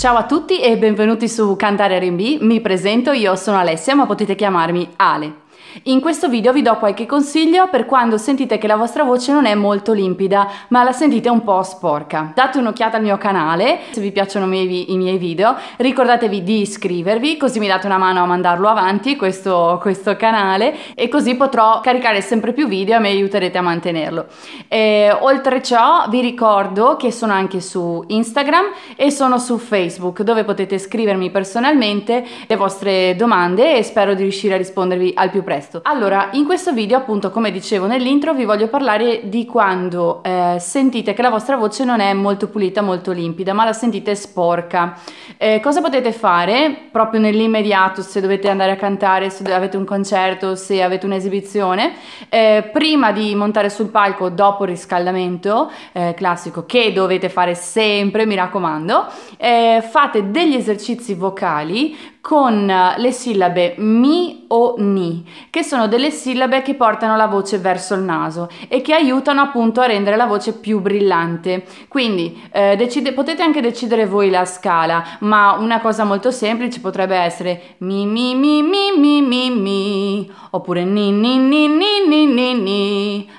Ciao a tutti e benvenuti su Cantare R&B, mi presento, io sono Alessia ma potete chiamarmi Ale. In questo video vi do qualche consiglio per quando sentite che la vostra voce non è molto limpida, ma la sentite un po' sporca. Date un'occhiata al mio canale, se vi piacciono i miei, i miei video, ricordatevi di iscrivervi, così mi date una mano a mandarlo avanti, questo, questo canale, e così potrò caricare sempre più video e mi aiuterete a mantenerlo. E, oltre ciò vi ricordo che sono anche su Instagram e sono su Facebook, dove potete scrivermi personalmente le vostre domande e spero di riuscire a rispondervi al più presto presto. Allora, in questo video appunto come dicevo nell'intro vi voglio parlare di quando eh, sentite che la vostra voce non è molto pulita, molto limpida, ma la sentite sporca. Eh, cosa potete fare proprio nell'immediato se dovete andare a cantare, se avete un concerto, se avete un'esibizione? Eh, prima di montare sul palco dopo il riscaldamento eh, classico che dovete fare sempre, mi raccomando, eh, fate degli esercizi vocali con le sillabe mi o ni che sono delle sillabe che portano la voce verso il naso e che aiutano appunto a rendere la voce più brillante. Quindi eh, decide, potete anche decidere voi la scala, ma una cosa molto semplice potrebbe essere mi mi mi mi mi mi oppure ni ni ni ni ni ni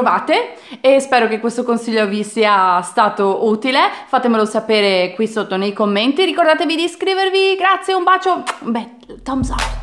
provate e spero che questo consiglio vi sia stato utile, fatemelo sapere qui sotto nei commenti, ricordatevi di iscrivervi, grazie, un bacio, beh, thumbs up!